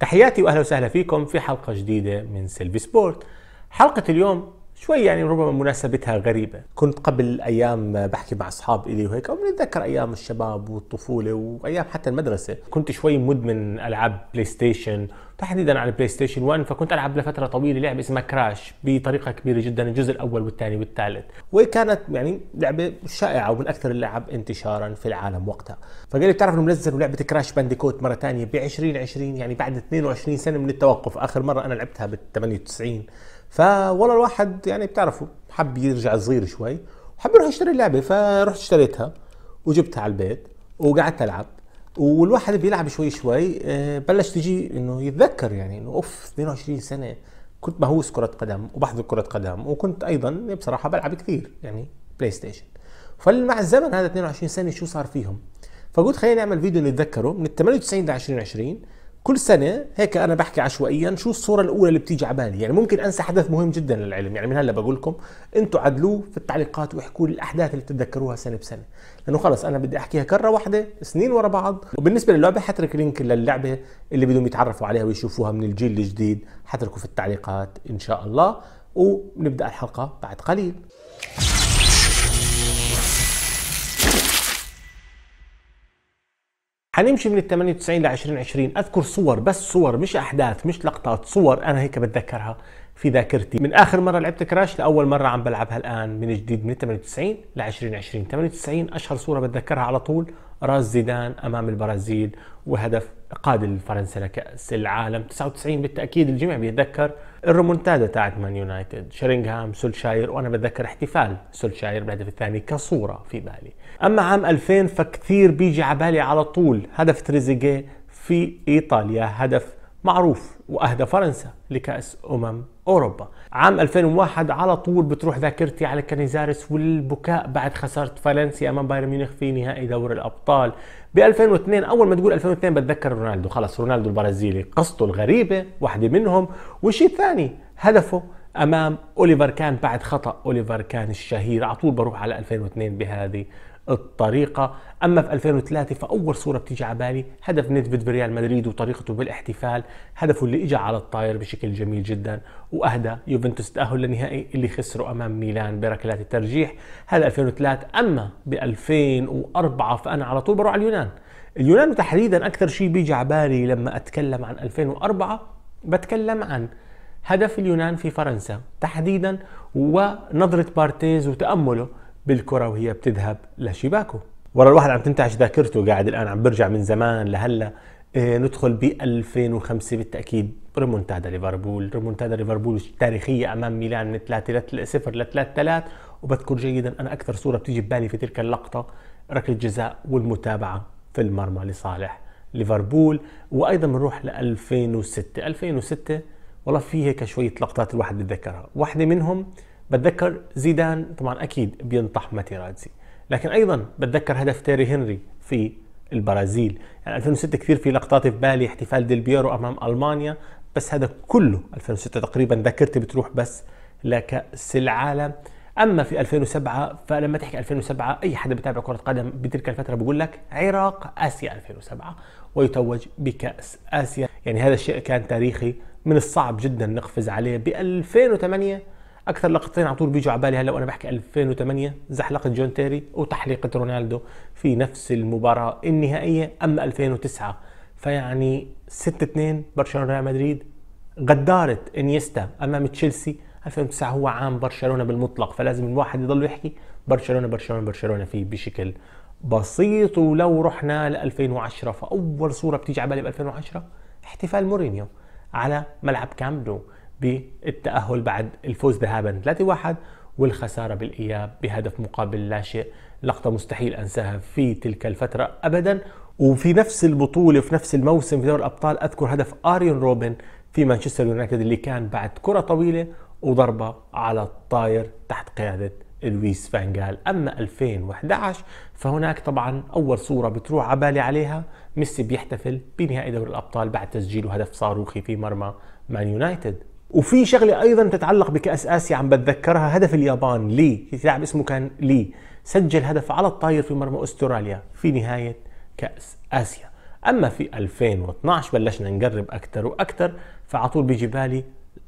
تحياتي واهلا وسهلا فيكم في حلقه جديده من سيلفي سبورت حلقه اليوم شوي يعني ربما مناسبتها غريبة كنت قبل أيام بحكي مع أصحاب إلي وهيك وبنتذكر أيام الشباب والطفولة وأيام حتى المدرسة كنت شوي مدمن ألعاب بلاي ستيشن تحديدا على البلاي ستيشن 1 فكنت العب لفتره طويله لعبه اسمها كراش بطريقه كبيره جدا الجزء الاول والثاني والثالث وكانت يعني لعبه شائعه ومن اكثر اللعب انتشارا في العالم وقتها فقال لي بتعرف انه منزلوا لعبه كراش بانديكوت مره ثانيه ب 2020 يعني بعد 22 سنه من التوقف اخر مره انا لعبتها بال 98 فوالله الواحد يعني بتعرفوا حب يرجع صغير شوي وحب يروح يشتري اللعبه فرحت اشتريتها وجبتها على البيت وقعدت العب والواحد بيلعب شوي شوي آه، بلش تجي انه يتذكر يعني انه اوف 22 سنه كنت مهووس كرة قدم وبحضر كرة قدم وكنت ايضا بصراحة بلعب كثير يعني بلاي ستيشن فمع الزمن هذا 22 سنة شو صار فيهم فقلت خلينا نعمل فيديو نتذكره من 98 ل 2020 كل سنه هيك انا بحكي عشوائيا شو الصوره الاولى اللي بتيجي على بالي يعني ممكن انسى حدث مهم جدا للعلم يعني من هلا بقول لكم انتم عدلوه في التعليقات واحكوا لي الاحداث اللي بتتذكروها سنه بسنه لانه خلص انا بدي احكيها كره واحده سنين ورا بعض وبالنسبه للعبه حترك لينك للعبه اللي بدهم يتعرفوا عليها ويشوفوها من الجيل الجديد حتركوا في التعليقات ان شاء الله ونبدا الحلقه بعد قليل حنمشي من ال 98 ل 2020 اذكر صور بس صور مش احداث مش لقطات صور انا هيك بتذكرها في ذاكرتي من اخر مره لعبت كراش لاول مره عم بلعبها الان من جديد من 98 ل 2020 98 اشهر صوره بتذكرها على طول راس زيدان امام البرازيل وهدف قاد الفرنسا لكاس العالم 99 بالتاكيد الجميع بيتذكر الرومونتادا تاعت مان يونايتد شيرينغهام سولشاير وانا بتذكر احتفال سولشاير بالهدف الثاني كصوره في بالي اما عام 2000 فكثير بيجي على بالي على طول هدف تريزيجيه في ايطاليا هدف معروف واهدى فرنسا لكاس امم اوروبا عام 2001 على طول بتروح ذاكرتي على كانيزارس والبكاء بعد خساره فالنسيا امام بايرن ميونخ في نهائي دوري الابطال ب 2002 اول ما تقول 2002 بتذكر رونالدو خلص رونالدو البرازيلي قصته الغريبه واحده منهم والشيء الثاني هدفه امام اوليفر كان بعد خطا اوليفر كان الشهير على طول بروح على 2002 بهذه الطريقة أما في 2003 فأول صورة بتيجي على بالي هدف نيدفيد ريال مدريد وطريقته بالاحتفال هدفه اللي إجا على الطاير بشكل جميل جدا وأهدى يوفنتوس تأهل للنهائي اللي خسروا أمام ميلان بركلات الترجيح هذا 2003 أما ب 2004 فأنا على طول بروح على اليونان اليونان تحديدا أكثر شيء بيجي على بالي لما أتكلم عن 2004 بتكلم عن هدف اليونان في فرنسا تحديدا ونظرة بارتيز وتأمله بالكره وهي بتذهب لشباكه ورا الواحد عم تنتعش ذاكرته قاعد الان عم برجع من زمان لهلا إيه ندخل ب 2005 بالتاكيد ريمونتادا ليفربول ريمونتادا ليفربول تاريخيه امام ميلان من 3 0 ل 3 3 وبذكر جيدا انا اكثر صوره بتيجي ببالي في تلك اللقطه ركله جزاء والمتابعه في المرمى لصالح ليفربول وايضا بنروح ل 2006 2006 والله في هيك شويه لقطات الواحد بيتذكرها واحده منهم بتذكر زيدان طبعا اكيد بينطح ماتيرازي لكن ايضا بتذكر هدف تيري هنري في البرازيل يعني 2006 كثير في لقطات في بالي احتفال ديل بيرو امام المانيا بس هذا كله 2006 تقريبا ذاكرتي بتروح بس لكاس العالم اما في 2007 فلما تحكي 2007 اي حدا بتابع كره قدم بتلك الفتره بقول لك عراق اسيا 2007 ويتوج بكاس اسيا يعني هذا الشيء كان تاريخي من الصعب جدا نقفز عليه ب 2008 اكثر لقطتين على طول بيجوا على بالي هلا وانا بحكي 2008 زحلقه جون تيري وتحليقه رونالدو في نفس المباراه النهائيه اما 2009 فيعني 6 2 برشلونه ريال مدريد غدارت انيستا امام تشيلسي 2009 هو عام برشلونه بالمطلق فلازم الواحد يضل يحكي برشلونه برشلونه برشلونه فيه بشكل بسيط ولو رحنا ل 2010 فاول صوره بتيجي على بالي ب 2010 احتفال مورينيو على ملعب كامب نو بالتأهل بعد الفوز ذهابا 3-1 والخسارة بالإياب بهدف مقابل لا شيء لقطة مستحيل أنساها في تلك الفترة أبدا وفي نفس البطولة في نفس الموسم في دوري الأبطال أذكر هدف أريون روبن في مانشستر يونايتد اللي كان بعد كرة طويلة وضربة على الطاير تحت قيادة لويس فانجال أما 2011 فهناك طبعا أول صورة بتروح عبالي عليها ميسي بيحتفل بنهائي دوري الأبطال بعد تسجيله هدف صاروخي في مرمى مان يونايتد وفي شغله ايضا تتعلق بكاس اسيا يعني عم بتذكرها هدف اليابان لي في لاعب اسمه كان لي سجل هدف على الطاير في مرمى استراليا في نهايه كاس اسيا اما في 2012 بلشنا نقرب اكثر واكثر فعلى طول بيجي بالي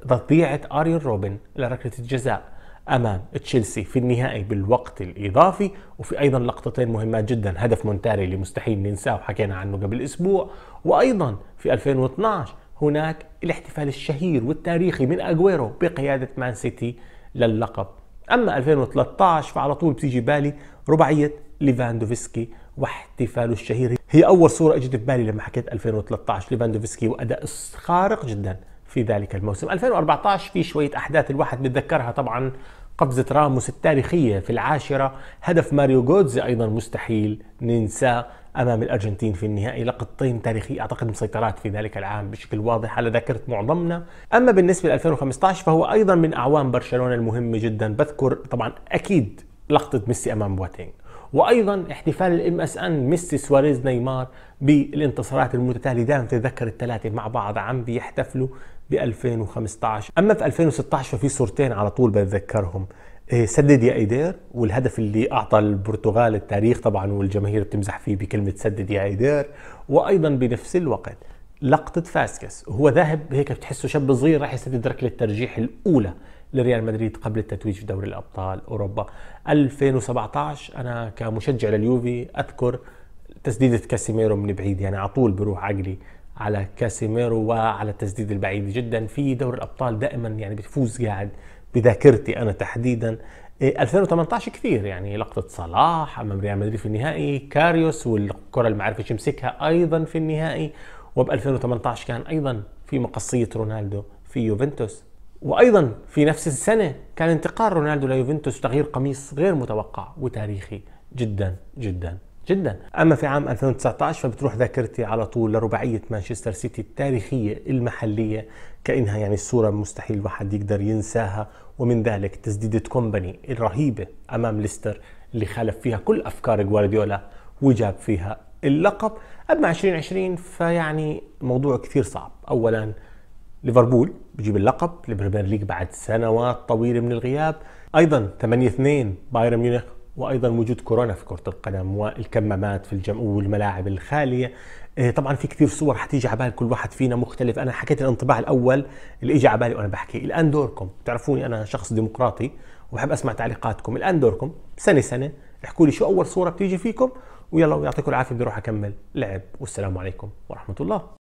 تضيعه اريان روبن لركله الجزاء امام تشيلسي في النهائي بالوقت الاضافي وفي ايضا لقطتين مهمات جدا هدف مونتاري اللي مستحيل ننساه وحكينا عنه قبل اسبوع وايضا في 2012 هناك الاحتفال الشهير والتاريخي من أجويرو بقيادة مان سيتي للقب أما 2013 فعلى طول بتيجي بالي رباعية ليفاندوفسكي واحتفاله الشهير هي أول صورة أجت بالي لما حكيت 2013 ليفاندوفسكي وأداء خارق جدا في ذلك الموسم 2014 في شوية أحداث الواحد بيتذكرها طبعا قفزة راموس التاريخية في العاشرة هدف ماريو جودزي أيضا مستحيل ننساه امام الارجنتين في النهائي لقطتين تاريخيه اعتقد مسيطرات في ذلك العام بشكل واضح على ذاكره معظمنا اما بالنسبه ل 2015 فهو ايضا من اعوام برشلونه المهمه جدا بذكر طبعا اكيد لقطه ميسي امام بواتين وايضا احتفال الام اس ان ميسي سواريز نيمار بالانتصارات المتتاليه دائما تذكر الثلاثه مع بعض عم بيحتفلوا ب 2015 اما في 2016 ففي صورتين على طول بتذكرهم إيه، سدد يا ايدير والهدف اللي اعطى البرتغال التاريخ طبعا والجماهير بتمزح فيه بكلمه سدد يا ايدير وايضا بنفس الوقت لقطه فاسكس وهو ذاهب هيك بتحسه شاب صغير راح يسدد ركله الترجيح الاولى لريال مدريد قبل التتويج في دوري الابطال اوروبا 2017 انا كمشجع لليوفي اذكر تسديده كاسيميرو من بعيد يعني على طول بروح عقلي على كاسيميرو وعلى التسديد البعيد جدا في دوري الابطال دائما يعني بتفوز قاعد بذاكرتي انا تحديدا 2018 إيه، كثير يعني لقطة صلاح أمام ريال مدريد في النهائي كاريوس والكرة اللي ما عرفش يمسكها أيضا في النهائي وب 2018 كان أيضا في مقصية رونالدو في يوفنتوس وأيضا في نفس السنة كان انتقال رونالدو ليوفنتوس تغيير قميص غير متوقع وتاريخي جدا جدا جدا اما في عام 2019 فبتروح ذاكرتي على طول لرباعيه مانشستر سيتي التاريخيه المحليه كانها يعني الصوره مستحيل الواحد يقدر ينساها ومن ذلك تسديده كومباني الرهيبه امام ليستر اللي خالف فيها كل افكار جوارديولا وجاب فيها اللقب اما 2020 فيعني موضوع كثير صعب اولا ليفربول بجيب اللقب البريمير ليج بعد سنوات طويله من الغياب ايضا 8 2 بايرن ميونخ وايضا وجود كورونا في كره القدم والكمامات في الجم والملاعب الخاليه إيه، طبعا في كثير صور حتيجي على بال كل واحد فينا مختلف انا حكيت الانطباع الاول اللي اجى على بالي وانا بحكي الان دوركم تعرفوني انا شخص ديمقراطي وبحب اسمع تعليقاتكم الان دوركم سنه سنه احكوا لي شو اول صوره بتيجي فيكم ويلا ويعطيكم العافيه بدي اروح اكمل لعب والسلام عليكم ورحمه الله